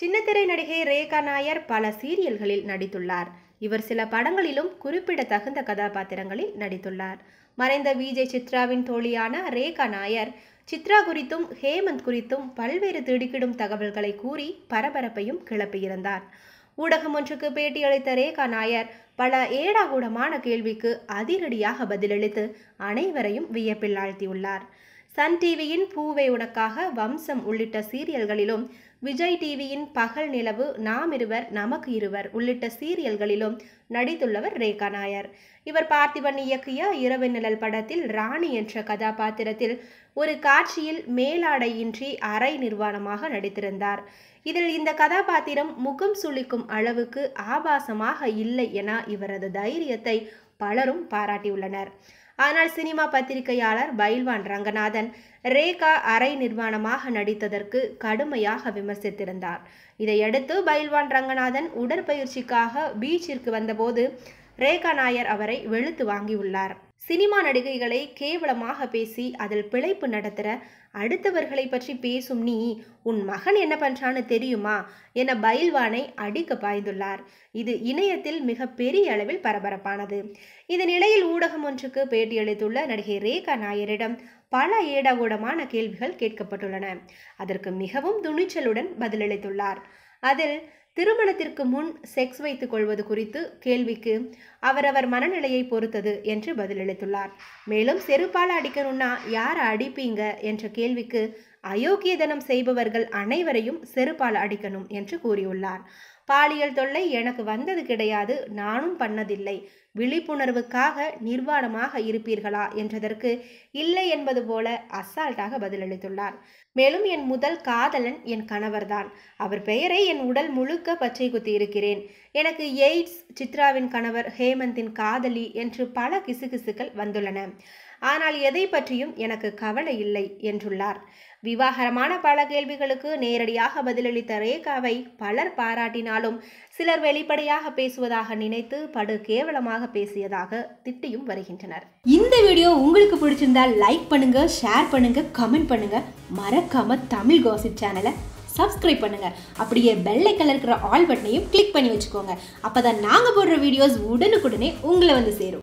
சின்னத்திரை நடிகை ரேகா நாயர் பல சீரியல்களில் நடித்துள்ளார் இவர் சில படங்களிலும் குறிப்பிடத்தகுந்த கதாபாத்திரங்களில் நடித்துள்ளார் மறைந்த விஜய் சித்ராவின் தோழியான ரேகா நாயர் சித்ரா குறித்தும் ஹேமந்த் குறித்தும் பல்வேறு திடுக்கிடும் தகவல்களை கூறி பரபரப்பையும் கிளப்பியிருந்தார் ஊடகம் ஒன்றுக்கு பேட்டியளித்த ரேகா நாயர் பல ஏடாகூடமான கேள்விக்கு அதிரடியாக பதிலளித்து அனைவரையும் வியப்பில் ஆழ்த்தியுள்ளார் சன் டிவியின் பூவை உனக்காக வம்சம் உள்ளிட்ட சீரியல்களிலும் விஜய் டிவியின் பகல் நிலவு நாம் இருவர் நமக்கு இருவர் உள்ளிட்ட சீரியல்களிலும் நடித்துள்ளவர் ரேகா நாயர் இவர் பார்த்திபன் இயக்கிய இரவு நிழல் படத்தில் ராணி என்ற கதாபாத்திரத்தில் ஒரு காட்சியில் மேலாடையின்றி அரை நிர்வாணமாக நடித்திருந்தார் இதில் இந்த கதாபாத்திரம் முகம் சுளிக்கும் அளவுக்கு ஆபாசமாக இல்லை என இவரது தைரியத்தை பலரும் பாராட்டியுள்ளனர் ஆனால் சினிமா பத்திரிகையாளர் பைல்வான் ரங்கநாதன் ரேகா அரை நிர்வாணமாக நடித்ததற்கு கடுமையாக விமர்சித்திருந்தார் இதையடுத்து பைல்வான் ரங்கநாதன் உடற்பயிற்சிக்காக பீச்சிற்கு வந்தபோது ரேகா நாயர் அவரை வெளுத்து வாங்கியுள்ளார் சினிமா நடிகைகளை கேவலமாக பேசி அதில் பிழைப்பு நடத்துகிற அடுத்தவர்களை பற்றி பேசும் நீ உன் மகன் என்ன பண்ணுறான்னு தெரியுமா என பயில்வானை அடிக்க பாய்ந்துள்ளார் இது இணையத்தில் மிக பெரிய அளவில் பரபரப்பானது இந்த நிலையில் ஊடகம் ஒன்றுக்கு பேட்டியளித்துள்ள நடிகை ரேகா நாயரிடம் பல ஏடகூடமான கேள்விகள் கேட்கப்பட்டுள்ளன அதற்கு மிகவும் துணிச்சலுடன் பதிலளித்துள்ளார் அதில் திருமணத்திற்கு முன் செக்ஸ் வைத்துக் கொள்வது குறித்து கேள்விக்கு அவரவர் மனநிலையை பொறுத்தது என்று பதிலளித்துள்ளார் மேலும் செருப்பால் அடிக்கணும்னா யார் அடிப்பீங்க என்ற கேள்விக்கு அயோக்கியதனம் செய்பவர்கள் அனைவரையும் செருப்பால் அடிக்கணும் என்று கூறியுள்ளார் பாலியல் தொல்லை எனக்கு வந்தது கிடையாது நானும் பண்ணதில்லை விழிப்புணர்வுக்காக நிர்வாணமாக இருப்பீர்களா என்றதற்கு இல்லை என்பது போல அசால்ட்டாக பதிலளித்துள்ளார் மேலும் என் முதல் காதலன் என் கணவர்தான் அவர் பெயரை என் உடல் முழுக்க பச்சை குத்தி இருக்கிறேன் எனக்கு எய்ட்ஸ் சித்ராவின் கணவர் ஹேமந்தின் காதலி என்று பல கிசுகிசுக்கள் வந்துள்ளன ஆனால் எதை பற்றியும் எனக்கு கவலை இல்லை என்றுள்ளார் விவாகரமான பல கேள்விகளுக்கு நேரடியாக பதிலளித்த ரேகாவை பலர் பாராட்டினாலும் சிலர் வெளிப்படையாக பேசுவதாக நினைத்து படு கேவலமாக பேசியதாக திட்டியும் வருகின்றனர் இந்த வீடியோ உங்களுக்கு பிடிச்சிருந்தா லைக் பண்ணுங்க ஷேர் பண்ணுங்க கமெண்ட் பண்ணுங்க மறக்காம தமிழ் கோசிப் சேனலை சப்ஸ்கிரைப் பண்ணுங்க அப்படியே வெள்ளை கலர் இருக்கிற ஆல் பட்டனையும் கிளிக் பண்ணி வச்சுக்கோங்க அப்பதான் நாங்க போடுற வீடியோஸ் உடனுக்குடனே உங்களை வந்து சேரும்